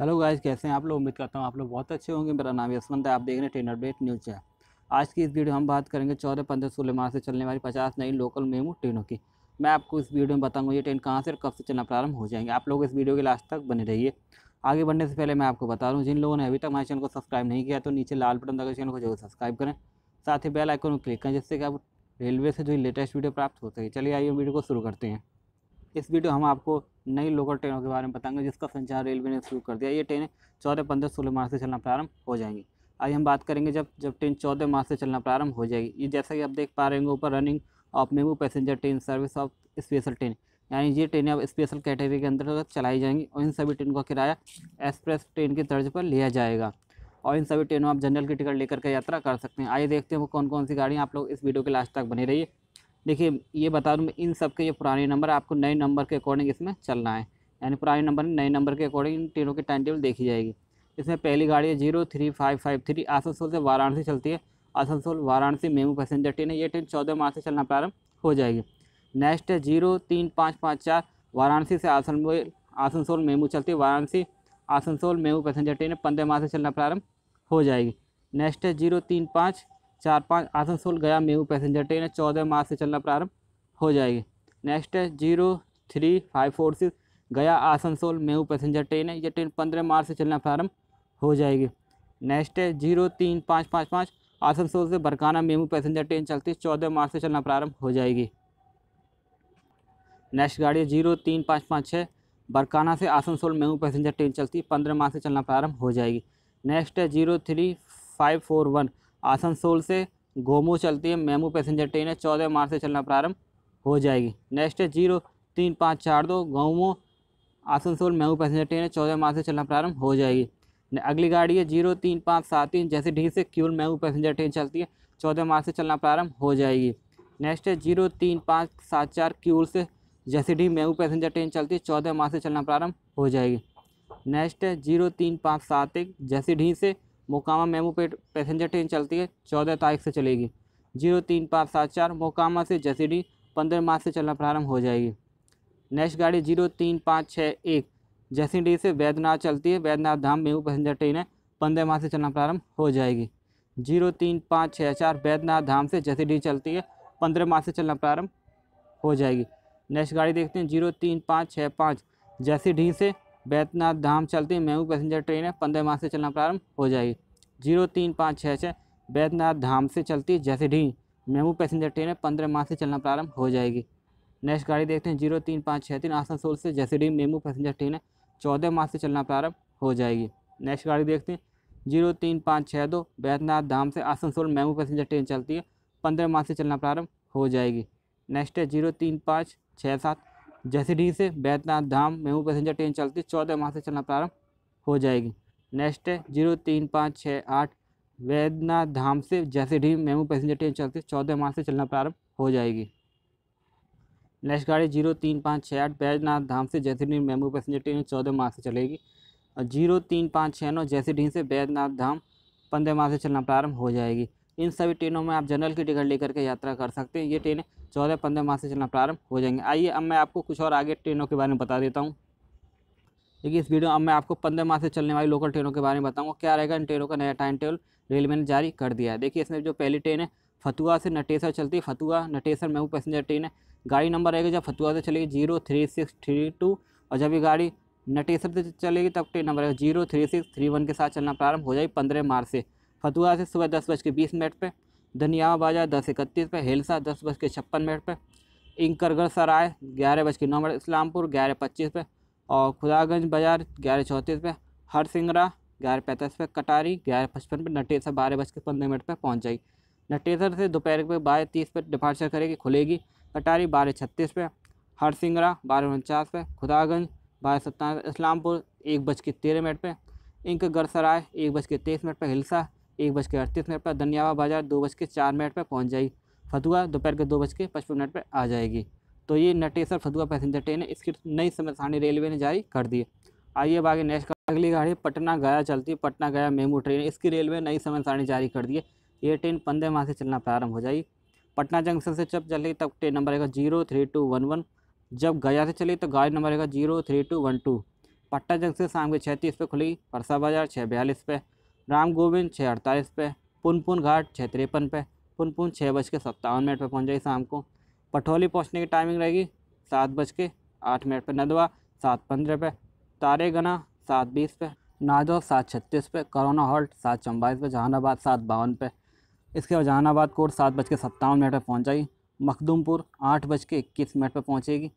hello guys कैसे हैं आप लोग उम्मीद करता हूँ आप लोग बहुत अच्छे होंगे मेरा नाम यसमंद है आप देख रहे हैं ट्रेन अपडेट न्यूज है आज की इस वीडियो हम बात करेंगे चौदह पंद्रह सोलह मार्च से चलने वाली पचास नई लोकल मेमू ट्रेनों की मैं आपको इस वीडियो में बताऊँगा ये ट्रेन कहाँ से और कब से चलना प्रारंभ हो जाएंगे आप लोग इस वीडियो के लास्ट तक बने रहिए आगे बढ़ने से पहले मैं आपको बता रहा हूँ जिन लोगों ने अभी तक हमारे चैनल को सब्सक्राइब नहीं किया तो नीचे लाल बटन दबाकर चैनल को जरूर सब्सक्राइब करें साथ ही बेल आइकन को क्लिक करें जिससे कि आप रेलवे से जो लेटेस्ट वीडियो प्राप्त हो सके चलिए आइए वीडियो को शुरू करते हैं इस वीडियो हम आपको नई लोकल ट्रेनों के बारे में बताएंगे जिसका संचार रेलवे ने शुरू कर दिया ये ट्रेनें चौदह पंद्रह सोलह मार्च से चलना प्रारंभ हो जाएंगी आइए हम बात करेंगे जब जब ट्रेन चौदह मार्च से चलना प्रारंभ हो जाएगी ये जैसा कि आप देख पा रहे हो ऊपर running of MEMU passenger train service of special train यानी ये ट्रेनें अब स्पेशल कैटेगरी के अंतर्गत चलाई जाएंगी और इन सभी ट्रेन का किराया एक्सप्रेस ट्रेन की तर्ज पर लिया जाएगा और इन सभी ट्रेनों आप जनरल की टिकट लेकर के यात्रा कर सकते हैं आइए देखते हैं वो कौन कौन सी गाड़ियाँ आप लोग इस वीडियो के लास्ट तक बनी रहिए देखिए ये बता दूँ इन सब के ये पुराने नंबर आपको नए नंबर के अकॉर्डिंग इसमें चलना है यानी पुराने नंबर नए नंबर के अकॉर्डिंग इन ट्रेनों की टाइम टेबल देखी जाएगी इसमें पहली गाड़ी है zero three five five three Asansol से वाराणसी चलती है Asansol Varanasi MEMU passenger train है ये ट्रेन चौदह मार्च से चलना प्रारंभ हो जाएगी नेक्स्ट है जीरो तीन पाँच पाँच चार वाराणसी से आसन आसनसोल मेमू चलती है Varanasi Asansol MEMU passenger train है पंद्रह मार्च से चलना प्रारंभ हो जाएगी नेक्स्ट है जीरो तीन पाँच चार पाँच आसनसोल गया मेहू पैसेंजर ट्रेन है चौदह मार्च से चलना प्रारंभ हो जाएगी नेक्स्ट है zero three five four six गया आसनसोल मेहू पैसेंजर ट्रेन है यह ट्रेन पंद्रह मार्च से चलना प्रारंभ हो जाएगी नेक्स्ट है जीरो तीन पाँच पाँच पाँच आसनसोल से बरकाना मेमू पैसेंजर ट्रेन चलती है चौदह मार्च से चलना प्रारंभ हो जाएगी नेक्स्ट गाड़ी है जीरो तीन पाँच पाँच छः बरकाना से आसनसोल मेमू पैसेंजर ट्रेन चलती है पंद्रह मार्च से चलना प्रारंभ हो जाएगी नेक्स्ट है zero three five four one Asansol से गोमो चलती है मेमू पैसेंजर ट्रेन है चौदह मार्च से चलना प्रारंभ हो जाएगी नेक्स्ट है जीरो तीन पाँच चार दो Gomoh Asansol MEMU passenger train है चौदह मार्च से चलना प्रारंभ हो जाएगी अगली गाड़ी है जीरो तीन पाँच सात तीन जैसे ढीर से क्यूल मेमू पैसेंजर ट्रेन चलती है चौदह मार्च से चलना प्रारंभ हो जाएगी नेक्स्ट है जीरो तीन पाँच सात चार क्यूल से जैसे डी मेमू पैसेंजर ट्रेन चलती है चौदह मार्च से चलना प्रारंभ हो जाएगी नेक्स्ट है जीरो तीन पाँच सात एक जैसे ढी से मोकामा मेमू पे पैसेंजर ट्रेन चलती है चौदह तारीख से चलेगी जीरो तीन पाँच सात चार मोकामा से जसीडी पंद्रह मार्च से चलना प्रारंभ हो जाएगी नेक्स्ट गाड़ी जीरो तीन पाँच छः एक जसीडी से वैद्यनाथ चलती है Vaidyanath Dham MEMU passenger train है पंद्रह मार्च से चलना प्रारंभ हो जाएगी जीरो तीन पाँच छः चार वैद्यनाथ धाम से जसीडी चलती है पंद्रह मार्च से चलना प्रारंभ हो जाएगी नेक्स्ट गाड़ी देखते हैं जीरो तीन पाँच छः पाँच जैसी ढी से बैतनाथ धाम चलती मेमू पैसेंजर ट्रेन है पंद्रह मार्च से चलना प्रारंभ हो जाएगी जीरो तीन पाँच छः छः बैतनाथ धाम से चलती जैसे ढी मेमू पैसेंजर ट्रेन है पंद्रह मार्च से चलना प्रारंभ हो जाएगी नेक्स्ट गाड़ी देखते हैं जीरो तीन पाँच छः तीन आसनसोल से जैसे डी मेमू पैसेंजर ट्रेन है चौदह मार्च से चलना प्रारंभ हो जाएगी नेक्स्ट गाड़ी देखते हैं जीरो तीन पाँच छः दो बैतनाथ धाम से आसनसोल मेमू पैसेंजर ट्रेन चलती है पंद्रह मार्च से चलना प्रारंभ हो जाएगी नेक्स्ट है जीरो तीन पाँच छः सात जैसीडीह से Baidyanath Dham MEMU passenger train चलती चौदह माह से चलना प्रारंभ हो जाएगी नेक्स्ट है जीरो तीन पाँच छः आठ वैद्यनाथ धाम से जैसीडीह मेमू पैसेंजर ट्रेन चलती चौदह माह से चलना प्रारंभ हो जाएगी नेक्स्ट गाड़ी जीरो तीन पाँच छः आठ बैजनाथ धाम से जैसीडीह मेमू पैसेंजर ट्रेन चौदह माह से चलेगी और जीरो तीन पाँच छः नौ जैसीडीह से बैद्यनाथ धाम पंद्रह माह से चलना प्रारंभ हो जाएगी इन सभी ट्रेनों में आप जनरल की टिकट लेकर के यात्रा कर सकते हैं ये ट्रेनें चौदह पंद्रह मार्च से चलना प्रारंभ हो जाएंगे आइए अब मैं आपको कुछ और आगे ट्रेनों के बारे में बता देता हूँ देखिए इस वीडियो अब मैं आपको पंद्रह मार्च से चलने वाली लोकल ट्रेनों के बारे में बताऊँगा क्या रहेगा इन ट्रेनों का नया टाइम टेबल रेलवे ने जारी कर दिया है देखिए इसमें जो पहली ट्रेन है फतुआ से नटेसर चलती है Fatuha Natesar MEMU passenger train है गाड़ी नंबर रहेगा जब फतुआ से चलेगी zero three six three two और जब ये गाड़ी नटेसर से चलेगी तब ट्रेन नंबर रहेगा zero three six three one के साथ चलना प्रारंभ हो जाएगी पंद्रह मार्च से फतुहा से सुबह दस बज के बीस मिनट पर धनिया बाजार दस इकतीस पर हेलसा दस बज के छप्पन मिनट पर इंकरगढ़ सराय ग्यारह बज के नौ मिनट इस्लामपुर ग्यारह पच्चीस पर और खुदागंज बाज़ार ग्यारह चौंतीस पर हर सिंगरा ग्यारह पैंतीस पर कटारी ग्यारह पचपन पर नटेसर बारह बज के पंद्रह मिनट पर पहुँच जाएगी नटेसर से दोपहर के बारह तीस पर डिपार्चर करेगी खुलेगी कटारी बारह छत्तीस पर हर सिंगरा बारह उनचास पर खुदागंज बारह सत्ताईस इस्लामपुर एक बज के तेरह मिनट पर इंकगढ़ सराय एक बज के तेईस मिनट पर हिलसा एक बज के अड़तीस मिनट पर धनियावा बाज़ार दो बज के चार मिनट पर पहुँच जाएगी फतुआ दोपहर के दो बज के पचपन मिनट पर आ जाएगी तो ये नटेसर फतुआ पैसेंजर ट्रेन है इसकी नई समय सारणी रेलवे ने जारी कर दी है आइए अब आगे नेक्स्ट अगली गाड़ी पटना गया चलती है पटना गया मेमू ट्रेन इसकी रेलवे नई समय सारणी जारी कर दी ये ट्रेन पंद्रह माह से चलना प्रारंभ हो जाएगी पटना जंक्शन से जब चलेगी तब ट्रेन नंबर रहेगा zero three two one one जब गया से चले तो गाड़ी नंबर रहेगा zero three two one two Patna junction शाम के छः तीस पर खुलेगी परसा बाजार छः बयालीस पर राम गोविंद छः अड़तालीस पे पुनपुन घाट छः तिरपन पे पुनपुन छः बज के सत्तावन मिनट पर पहुँच जाएगी शाम को पठौली पहुँचने की टाइमिंग रहेगी सात बज के आठ मिनट पर नदवा सात पंद्रह पे तारेगना सात बीस पे नाजो सात छत्तीस पे करोना हॉल्ट सात चौबाईस पे जहानाबाद सात बावन पे इसके बाद जहानाबाद कोर्ट सात बज के सत्तावन मिनट पर पहुँच जाएगी आठ बज के इक्कीस मिनट पर पहुँचेगी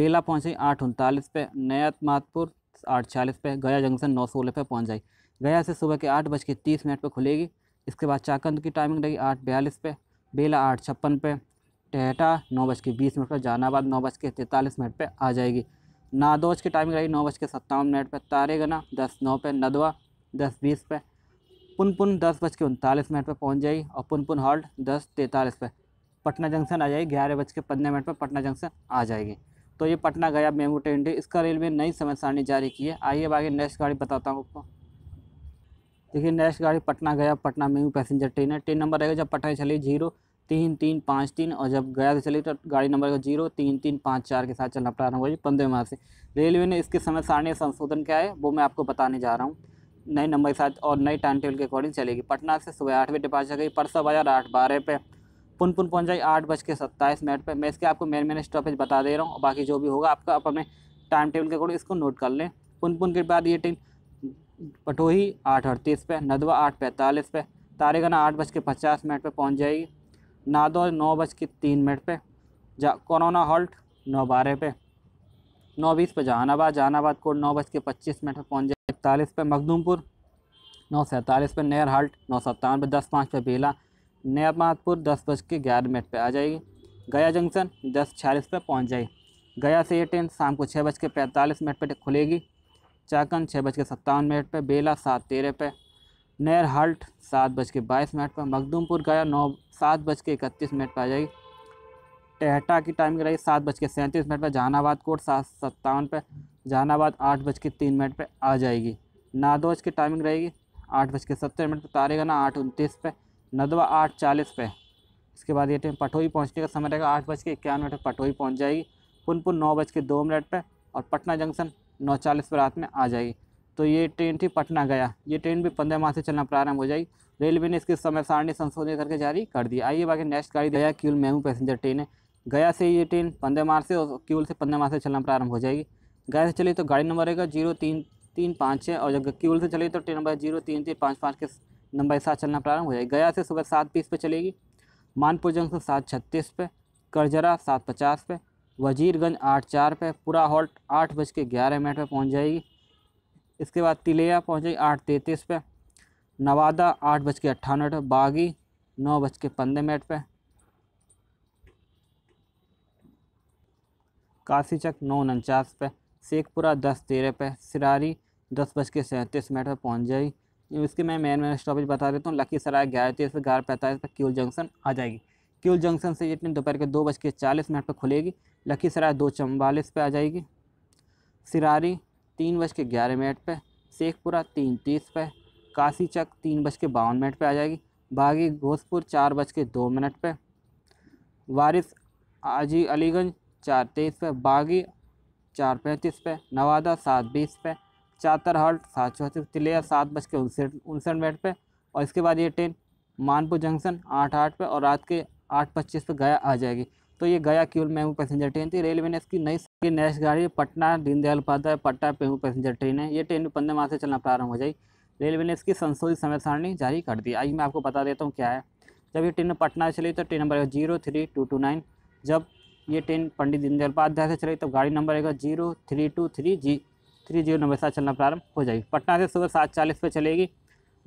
बेला पहुँचेगी आठ उनतालीस पे नयात मातपुर आठ छियालीस पे गया जंक्शन नौ सोलह पे पहुँच जाएगी गया से सुबह के आठ बज के तीस मिनट पर खुलेगी इसके बाद चाकंद की टाइमिंग रहेगी आठ बयालीस पे बेला आठ छप्पन पे टहटा नौ बज के बीस मिनट पर जहानाबाद नौ बज के तैंतालीस मिनट पर आ जाएगी नादौज की टाइमिंग रहेगी नौ बज के सत्तावन मिनट पर तारेगना दस नौ पे नदवा दस बीस पे पुनपुन दस बज के उनतालीस मिनट पर पहुँच जाएगी और पुनपुन हॉल्ट दस तैंतालीस पे पटना जंक्शन आ जाएगी ग्यारह बज के पंद्रह मिनट पर पटना जंक्शन आ जाएगी तो ये पटना गया मेमू ट्रेन इसका रेलवे नई समय सारणी जारी की है आइए अब आगे नेक्स्ट गाड़ी बताता हूँ आपको देखिए नेक्स्ट गाड़ी पटना गया पटना में भी पैसेंजर ट्रेन है ट्रेन नंबर रहेगा जब पटना चली जीरो तीन तीन पाँच तीन और जब गया तो चली तो गाड़ी नंबर का जीरो तीन तीन पाँच चार के साथ चलना प्रारंभ हुआ पंद्रह मार्च से रेलवे ने इसके समय सारणी संशोधन क्या है वो मैं आपको बताने जा रहा हूँ नए नंबर के साथ और नए टाइम टेबल के अकॉर्डिंग चलेगी पटना से सुबह आठ बजे डिपार्चर गई परसा बाजार आठ बारह पे पुनपुन पहुँच जाए आठ बज के सत्ताईस मिनट पर मैं इसके आपको मेन मेन स्टॉपेज बता दे रहा हूँ बाकी जो भी होगा आपका आप अपने टाइम टेबल के अकॉर्डिंग इसको नोट कर लें पुनपुन के बाद ये ट्रेन पटोही आठ अड़तीस पे नदवा आठ पैंतालीस पे तारेगना आठ बज के पचास मिनट पर पहुँच जाएगी नादौल नौ बज के तीन मिनट पर जा कोरोना हॉल्ट नौ बारह पे नौ बीस पर जहानाबाद जहानाबाद कोड नौ बज के पच्चीस मिनट पर पहुँच जाए इकतालीस पर मखदूमपुर नौ सैंतालीस पर नेर हाल्ट नौ सत्तावन पर दस पाँच पर बेला नयामातपुर दस बज के ग्यारह मिनट पर आ जाएगी गया जंक्शन दस छियालीस पर पहुँच जाएगी गया से ये ट्रेन शाम को छः बज के पैंतालीस मिनट पर खुलेगी चाकन छः बज के सत्तावन मिनट पर बेला सात तेरह पे हाल्ट सात बज के बाईस मिनट पर मखदूमपुर गया नौ सात बज के इकतीस मिनट पर आ जाएगी टहटा की टाइमिंग रहेगी सात बज के सैंतीस मिनट पर जहानाबाद कोर्ट सात सत्तावन पर जहानाबाद आठ बज के तीन मिनट पर आ जाएगी नादौज की टाइमिंग रहेगी आठ बज के सत्तर मिनट पर तारेगाना आठ उनतीस पर नदवा आठ चालीस पर इसके बाद ये ट्रेन पटोई पहुँचने का समय रहेगा आठ बज के इक्यावन मिनट पर पटोई पहुँच जाएगी पुनपुन नौ बज के दो मिनट पर और पटना जंक्शन नौ चालीस पर रात में आ जाएगी तो ये ट्रेन थी पटना गया ये ट्रेन भी पंद्रह माह से चलना प्रारंभ हो जाएगी रेलवे ने इसकी समय सारणी संशोधित करके जारी कर दिया आइए बाकी नेक्स्ट गाड़ी गया क्यूल मेमू पैसेंजर ट्रेन है गया से ये ट्रेन पंद्रह मार्च से और क्यूल से पंद्रह मार्च से चलना प्रारंभ हो जाएगी गया से चली तो गाड़ी नंबर रहेगा जीरो तीन तीन पाँच छः और जब क्यूल से चली तो ट्रेन नंबर जीरो तीन तीन पाँच पाँच के नंबर के साथ चलना प्रारंभ हो जाएगी गया से सुबह सात बीस पर चलेगी मानपुर जंक्शन सात छत्तीस पर करजरा सात पचास पर वजीरगंज आठ चार पर पूरा हॉल्ट आठ बज के ग्यारह मिनट पर पहुँच जाएगी इसके बाद तिलैया पहुँच जाएगी आठ तैंतीस पर नवादा आठ बज के अट्ठावन मिनट पर बागी नौ बज के पंद्रह मिनट पर काशीचक नौ उनचास पर शेखपुरा दस तेरह पर सिरारी दस बज के सैंतीस मिनट पर पहुँच जाएगी इसके मैं मेन मेन स्टॉपेज बता देता हूँ लखीसराय ग्यारह तेईस पर ग्यारह पैंतालीस पर क्यूल जंक्शन आ जाएगी क्यूल जंक्शन से ये ट्रेन दोपहर के दो बज के चालीस मिनट पर खुलेगी लखीसराय दो चौवालीस पर आ जाएगी सिरारी तीन बज के ग्यारह मिनट पर शेखपुरा तीन तीस पर काशी चक तीन बज के बावन मिनट पर आ जाएगी बागी घोसपुर चार बज के दो मिनट पर वारिस आजी अलीगंज चार तेईस पर बागी चार पैंतीस पर नवादा सात बीस पर चातरहाट सात चौंतीस तिलिया सात बज के उनसठ उनसठ मिनट पर और इसके बाद ये ट्रेन मानपुर जंक्शन आठ आठ पर और रात के आठ पच्चीस पर गया आ जाएगी तो ये गया केवल मेहू पैसेंजर ट्रेन थी रेलवे ने इसकी नई की नेक्स्ट गाड़ी Patna Deendayal Upadhyaya Patna MEMU passenger train है ये ट्रेन पंद्रह माह से चलना प्रारंभ हो जाएगी रेलवे ने इसकी संशोधित समय सारणी जारी कर दी आइए मैं आपको बता देता हूँ क्या है जब ये ट्रेन पटना चली तो ट्रेन नंबर है zero three two two nine जब ये ट्रेन पंडित दीनदयाल उपाध्याय से चली तो गाड़ी नंबर रहेगा जीरो थ्री टू थ्री जी थ्री जीरो नंबर साथ चलना प्रारंभ हो जाएगी पटना से सुबह सात चालीस पर चलेगी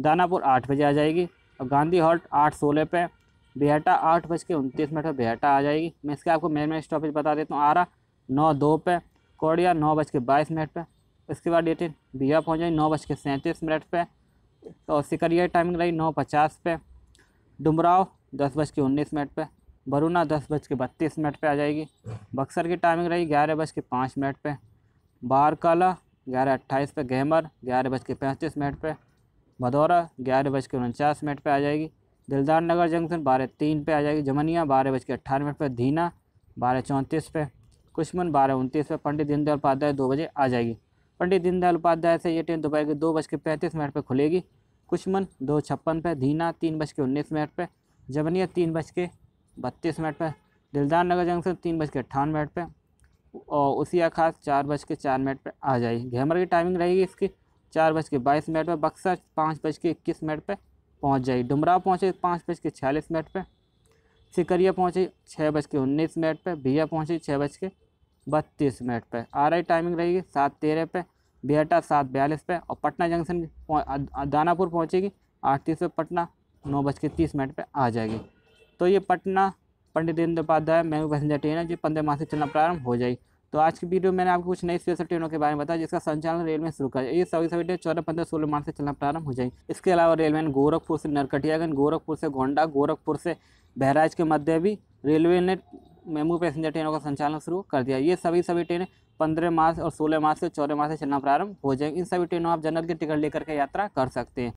दानापुर आठ बजे आ जाएगी और गांधी हॉल्ट आठ सोलह पर बेहटा आठ बज के उनतीस मिनट पर बेहटा आ जाएगी मैं इसके आपको मेन मेन स्टॉपेज बता देता हूँ आरा नौ दो पे कोडिया नौ बज के बाईस मिनट पर इसके बाद ये ट्रेन बिया पहुँच जाएगी नौ बज के सैंतीस मिनट पर तो सिकरिया टाइमिंग रही नौ पचास पे डुमराव दस बज के उन्नीस मिनट पर बरूना दस बज के बत्तीस मिनट पर आ जाएगी बक्सर की टाइमिंग रही ग्यारह बज के पाँच मिनट पर बारकाला ग्यारह अट्ठाईस पर गैमर ग्यारह बज के पैंतीस मिनट पर भदौरा ग्यारह बज के उनचास मिनट पर आ जाएगी दिलदार नगर जंक्शन बारह तीन पे आ जाएगी जमनिया बारह बज के अट्ठारह मिनट पर धीना बारह चौंतीस पे कुशमन बारह उनतीस पर पंडित दीनदयाल उपाध्याय दो बजे आ जाएगी पंडित दीनदयाल उपाध्याय से ये ट्रेन दोपहर के दो बज के पैंतीस मिनट पर खुलेगी कुशमन दो छप्पन पे धीना तीन बज के उन्नीस मिनट पर जमनिया तीन बज के बत्तीस मिनट पर दिलदार नगर जंक्शन तीन बज के अट्ठावन मिनट पर और उसी खास चार बज के चार मिनट पर आ जाएगी घेमर की टाइमिंग रहेगी इसकी चार बज के बाईस मिनट पर बक्सर पाँच बज के इक्कीस मिनट पर पहुँच जाएगी डुमरा पहुँचे पाँच बज के छियालीस मिनट पर सिकरिया पहुँची छः बज के उन्नीस मिनट पर भिया पहुँची छः बज के बत्तीस मिनट पर रही टाइमिंग रहेगी सात तेरह पर बिहटा सात बयालीस पर और पटना जंक्शन दानापुर पहुँचेगी आठ तीस पर पटना नौ बज के तीस मिनट पर आ जाएगी तो ये Patna Pandit Deendayal Upadhyaya MEMU passenger train है जो पंद्रह माह से चलना प्रारंभ हो जाएगी तो आज की वीडियो में मैंने आपको कुछ नई स्पेशल ट्रेनों के बारे में बताया जिसका संचालन रेलवे शुरू कर ये सभी सभी ट्रेन चौदह पंद्रह सोलह मार्च से चलना प्रारंभ हो जाएगी इसके अलावा रेलवे ने गोरखपुर से नरकटियागंज गोरखपुर से गोंडा गोरखपुर से बहराइच के मध्य भी रेलवे ने मेमू पैसेंजर ट्रेनों का संचालन शुरू कर दिया ये सभी सभी ट्रेनें पंद्रह मार्च और सोलह मार्च से चौदह मार्च से चलना प्रारंभ हो जाएंगे इन सभी ट्रेनों आप जनरल के टिकट लेकर के यात्रा कर सकते हैं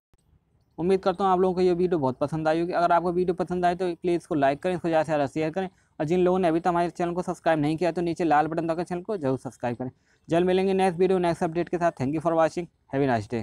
उम्मीद करता हूँ आप लोगों को ये वीडियो बहुत पसंद आई होगी अगर आपको वीडियो पसंद आए तो प्लीज़ इसको लाइक करें इसको ज़्यादा से ज़्यादा शेयर करें और जिन लोगों ने अभी तक हमारे चैनल को सब्सक्राइब नहीं किया तो नीचे लाल बटन दबाकर चैनल को जरूर सब्सक्राइब करें जल्द मिलेंगे नेक्स्ट वीडियो नेक्स्ट अपडेट के साथ thank you for watching have a nice day